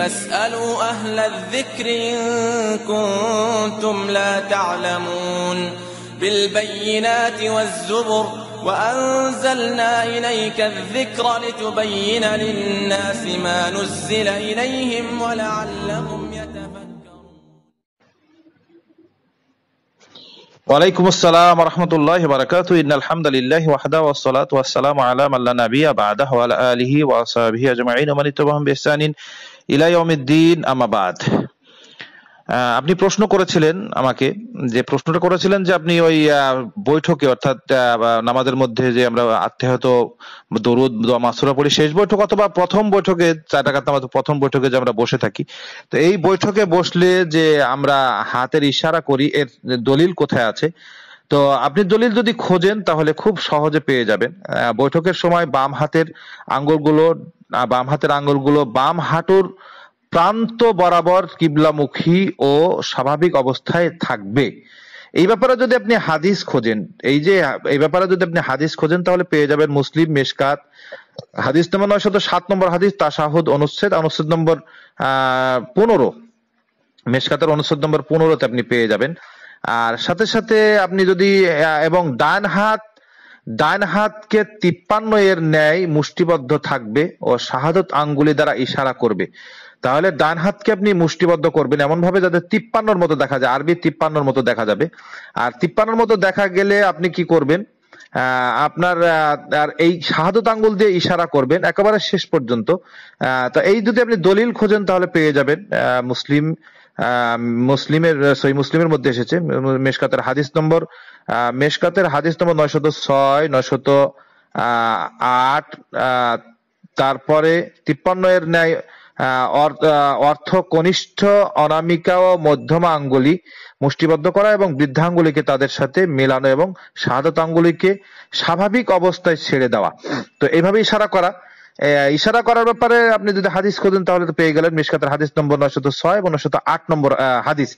فاسألوا أهل الذكر إن كنتم لا تعلمون بالبينات والزبر وأنزلنا إليك الذكر لتبين للناس ما نزل إليهم ولعلهم يتفكرون وعليكم السلام ورحمة الله وبركاته إن الحمد لله وحده والصلاة والسلام على من لا نبي بعده وعلى آله وأصحابه أجمعين ومن اتبعهم بإحسان ইলাইয়মিদ্দিন আমাবাদ আপনি প্রশ্ন করেছিলেন আমাকে যে প্রশ্নটা করেছিলেন যে আপনি ওই বৈঠকে অর্থাৎ নামাজের মধ্যে যে আমরা আত্মীয়ত দরুদ মাসুরা পড়ি শেষ বৈঠক অথবা প্রথম বৈঠকে চার টাকা আমাদের প্রথম বৈঠকে যে আমরা বসে থাকি তো এই বৈঠকে বসলে যে আমরা হাতের ইশারা করি এর দলিল কোথায় আছে তো আপনি দলিল যদি খোঁজেন তাহলে খুব সহজে পেয়ে যাবেন বৈঠকের সময় বাম হাতের আঙ্গুলগুলো বাম হাতের আঙ্গুলগুলো বাম হাঁটুর প্রান্ত বরাবর কিবলামুখী ও স্বাভাবিক অবস্থায় থাকবে এই ব্যাপারে যদি আপনি হাদিস খোঁজেন এই যে এই ব্যাপারে যদি আপনি হাদিস খোঁজেন তাহলে পেয়ে যাবেন মুসলিম মেশকাত হাদিস নম্বর নয় শত সাত নম্বর হাদিস তাসাহুদ অনুচ্ছেদ অনুচ্ছেদ নম্বর পনেরো মেশকাতের অনুচ্ছেদ নম্বর পনেরোতে আপনি পেয়ে যাবেন আর সাথে সাথে আপনি যদি এবং ডান হাত ডান হাতকে তিপ্পান্ন এর ন্যায় মুষ্টিবদ্ধ থাকবে ও শাহাদত আঙ্গুলি দ্বারা ইশারা করবে তাহলে ডান হাতকে আপনি মুষ্টিবদ্ধ করবেন এমন ভাবে যাতে তিপ্পান্নর মতো দেখা যায় আরবি তিপ্পান্নর মতো দেখা যাবে আর তিপ্পান্নর মতো দেখা গেলে আপনি কি করবেন আপনার আর এই শাহাদত আঙ্গুল দিয়ে ইশারা করবেন একেবারে শেষ পর্যন্ত তো এই যদি আপনি দলিল খোঁজেন তাহলে পেয়ে যাবেন মুসলিম মুসলিমের সই মুসলিমের মধ্যে এসেছে মেশকাতের হাদিস নম্বর মেশকাতের হাদিস নম্বর নয় শত ছয় নয় শত আট তারপরে তিপ্পান্ন এর ন্যায় অর্থ কনিষ্ঠ অনামিকা ও মধ্যমা আঙ্গুলি মুষ্টিবদ্ধ করা এবং বৃদ্ধাঙ্গুলিকে তাদের সাথে মেলানো এবং সাদাত আঙ্গুলিকে স্বাভাবিক অবস্থায় ছেড়ে দেওয়া তো এইভাবে ইশারা করা ইশারা করার ব্যাপারে আপনি যদি হাদিস খোঁজেন তাহলে তো পেয়ে গেলেন মিসকাতের হাদিস নম্বর নয় শত ছয় এবং নয় শত আট নম্বর হাদিস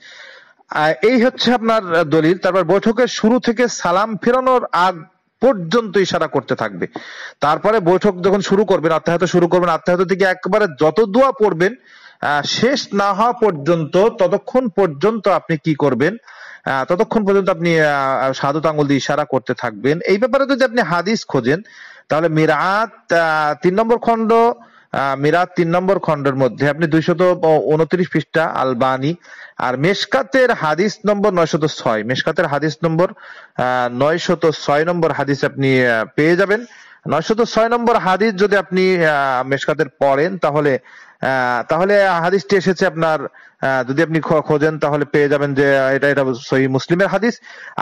এই হচ্ছে আপনার দলিল তারপর বৈঠকের শুরু থেকে সালাম ফেরানোর আগ পর্যন্ত ইশারা করতে থাকবে তারপরে বৈঠক যখন শুরু করবেন আত্মাহত শুরু করবেন আত্মাহত থেকে একবারে যত দোয়া পড়বেন শেষ না হওয়া পর্যন্ত ততক্ষণ পর্যন্ত আপনি কি করবেন ততক্ষণ পর্যন্ত আপনি সাধুত আঙুল দিয়ে ইশারা করতে থাকবেন এই ব্যাপারে যদি আপনি হাদিস খোঁজেন তাহলে মিরাত তিন নম্বর খন্ড মিরাত তিন নম্বর খণ্ডের মধ্যে আপনি দুইশত উনত্রিশ পৃষ্ঠা আলবানি আর মেশকাতের হাদিস নম্বর নয়শত ছয় মেশকাতের হাদিস নম্বর নয়শত ছয় নম্বর হাদিস আপনি পেয়ে যাবেন নয়শত ছয় নম্বর হাদিস যদি আপনি মেশকাতের পড়েন তাহলে তাহলে হাদিসটি এসেছে আপনার যদি আপনি খোঁজেন তাহলে পেয়ে যাবেন যে এটা এটা সহি মুসলিমের হাদিস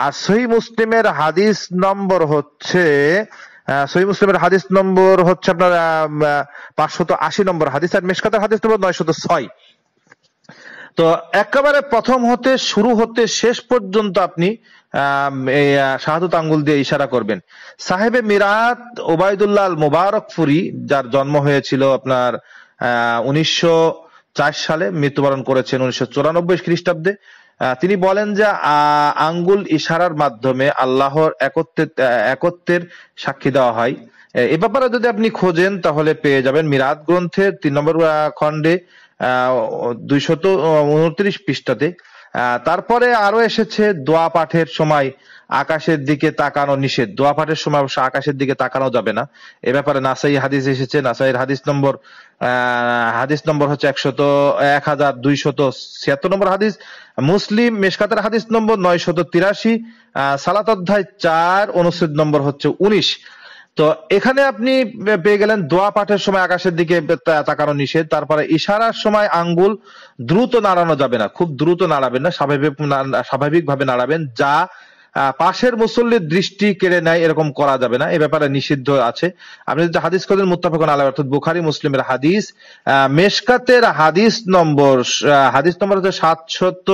আর সহি মুসলিমের হাদিস নম্বর হচ্ছে আহ সহি মুসলিমের হাদিস নম্বর হচ্ছে আপনার পাঁচশত আশি নম্বর হাদিস আর মেশকাতের হাদিস নম্বর নয়শত ছয় তো একেবারে প্রথম হতে শুরু হতে শেষ পর্যন্ত আপনি শাহাদত আঙ্গুল দিয়ে ইশারা করবেন সাহেবে মিরাত ওবায়দুল্লাহ মুবারকপুরি যার জন্ম হয়েছিল আপনার উনিশশো সালে মৃত্যুবরণ করেছেন উনিশশো চুরানব্বই খ্রিস্টাব্দে তিনি বলেন যে আঙ্গুল ইশারার মাধ্যমে আল্লাহর একত্বের একত্রের সাক্ষী দেওয়া হয় এ ব্যাপারে যদি আপনি খোঁজেন তাহলে পেয়ে যাবেন মিরাদ গ্রন্থের তিন নম্বর খণ্ডে দুইশত উনত্রিশ পৃষ্ঠাতে তারপরে আরো এসেছে দোয়া পাঠের সময় আকাশের দিকে তাকানো নিষেধ দোয়া পাঠের সময় অবশ্য আকাশের দিকে তাকানো যাবে না এ ব্যাপারে নাসাই হাদিস এসেছে নাসাইয়ের হাদিস নম্বর হাদিস নম্বর হচ্ছে একশত এক হাজার দুইশত ছিয়াত্তর নম্বর হাদিস মুসলিম মেশকাতের হাদিস নম্বর নয়শত তিরাশি সালাত অধ্যায় চার অনুচ্ছেদ নম্বর হচ্ছে উনিশ তো এখানে আপনি পেয়ে গেলেন দোয়া পাঠের সময় আকাশের দিকে তাকানো নিষেধ তারপরে ইশারার সময় আঙ্গুল দ্রুত নাড়ানো যাবে না খুব দ্রুত নাড়াবেন না স্বাভাবিক স্বাভাবিক ভাবে নাড়াবেন যা পাশের মুসল্লির দৃষ্টি কেড়ে নেয় এরকম করা যাবে না এ ব্যাপারে নিষিদ্ধ আছে আপনি যদি হাদিস করেন মুত্তাফাকুন আলাইহি অর্থাৎ বুখারি মুসলিমের হাদিস মেশকাতের হাদিস নম্বর হাদিস নম্বর হচ্ছে সাতশত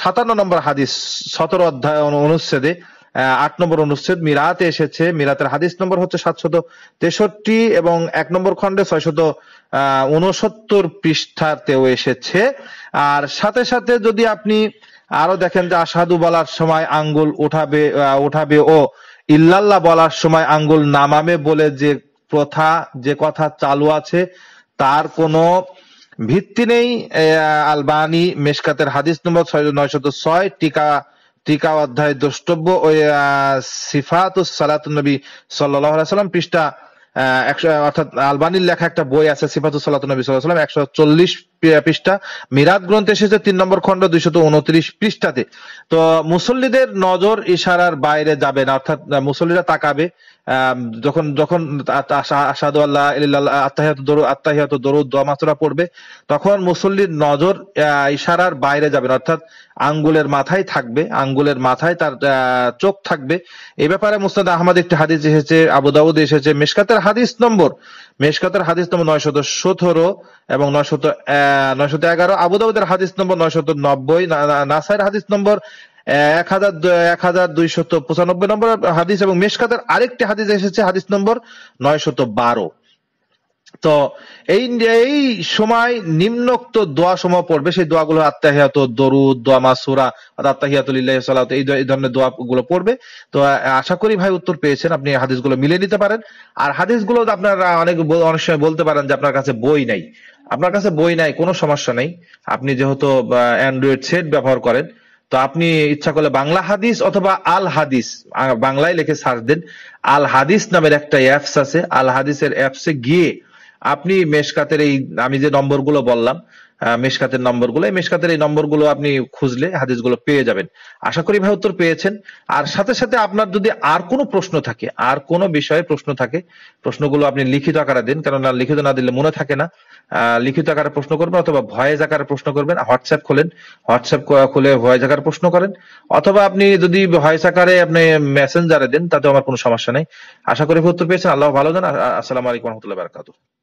সাতান্ন নম্বর হাদিস সতেরো অধ্যায় অনুচ্ছেদে আট নম্বর অনুচ্ছেদ মিরাতে এসেছে মিরাতের হাদিস নম্বর হচ্ছে সাতশত তেষট্টি এবং এক নম্বর খন্ডে ছয়শত উনসত্তর পৃষ্ঠাতেও এসেছে আর সাথে সাথে যদি আপনি আরো দেখেন যে আসাদু বলার সময় আঙ্গুল উঠাবে উঠাবে ও ইল্লাল্লাহ বলার সময় আঙ্গুল নামাবে বলে যে প্রথা যে কথা চালু আছে তার কোনো ভিত্তি নেই আলবানি মেশকাতের হাদিস নম্বর ছয় নয়শত ছয় টিকা টিকা অধ্যায় দ্রষ্টব্য ও সিফাত সালাতুন নবী সাল্লাল্লাহু সাল্লাম পৃষ্ঠা একশো অর্থাৎ আলবানির লেখা একটা বই আছে সিফাত সালাতুন নবী সাল্লাম একশো চল্লিশ পৃষ্ঠা গ্রন্থে এসেছে তিন নম্বর খন্ড দুইশত উনত্রিশ পৃষ্ঠাতে তো মুসল্লিদের নজর ইশারার বাইরে যাবে না অর্থাৎ মুসল্লিরা তাকাবে যখন যখন আসাদু আল্লাহ দরু দরু পড়বে তখন মুসল্লির নজর ইশারার বাইরে যাবে অর্থাৎ আঙ্গুলের মাথায় থাকবে আঙ্গুলের মাথায় তার চোখ থাকবে এ ব্যাপারে মুস্তাদ আহমদ একটি হাদিস এসেছে আবু এসেছে মেশকাতের হাদিস নম্বর মেশকাতের হাদিস নম্বর নয় সতেরো এবং নয়শত নয়শত এগারো আবুদাবুদের হাদিস নম্বর নয়শত নব্বই নাসাইয়ের হাদিস নম্বর এক হাজার এক হাজার দুইশত পঁচানব্বই নম্বর হাদিস এবং মেশকাতের আরেকটি হাদিস এসেছে হাদিস নম্বর নয়শত বারো তো এই এই সময় নিম্নোক্ত দোয়া সময় পড়বে সেই দোয়া গুলো আত্মাহিয়াত দরুদ দোয়া মাসুরা আত্মাহিয়াতুল্লাহ সালাত এই ধরনের দোয়া গুলো পড়বে তো আশা করি ভাই উত্তর পেয়েছেন আপনি হাদিস গুলো মিলে নিতে পারেন আর হাদিস গুলো আপনার অনেক অনেক সময় বলতে পারেন যে আপনার কাছে বই নাই আপনার কাছে বই নাই কোনো সমস্যা নেই আপনি যেহেতু অ্যান্ড্রয়েড সেট ব্যবহার করেন তো আপনি ইচ্ছা করলে বাংলা হাদিস অথবা আল হাদিস বাংলায় লিখে সার্চ দেন আল হাদিস নামের একটা অ্যাপস আছে আল হাদিসের অ্যাপসে গিয়ে আপনি মেশকাতের এই আমি যে নম্বরগুলো বললাম মেশকাতের নম্বরগুলো এই মেশকাতের এই নম্বরগুলো আপনি খুঁজলে হাদিসগুলো পেয়ে যাবেন আশা করি ভাই উত্তর পেয়েছেন আর সাথে সাথে আপনার যদি আর কোনো প্রশ্ন থাকে আর কোনো বিষয়ে প্রশ্ন থাকে প্রশ্নগুলো আপনি লিখিত আকারে দিন কারণ লিখিত না দিলে মনে থাকে না লিখিত আকারে প্রশ্ন করবেন অথবা ভয়েস আকারে প্রশ্ন করবেন হোয়াটসঅ্যাপ খোলেন হোয়াটসঅ্যাপ খুলে ভয়েস আকারে প্রশ্ন করেন অথবা আপনি যদি ভয়েস আকারে আপনি মেসেঞ্জারে দেন তাতে আমার কোনো সমস্যা নেই আশা করি উত্তর পেয়েছেন আল্লাহ ভালো জান আসসালামু আলাইকুম রহমতুল্লাহ বারাকাতুহ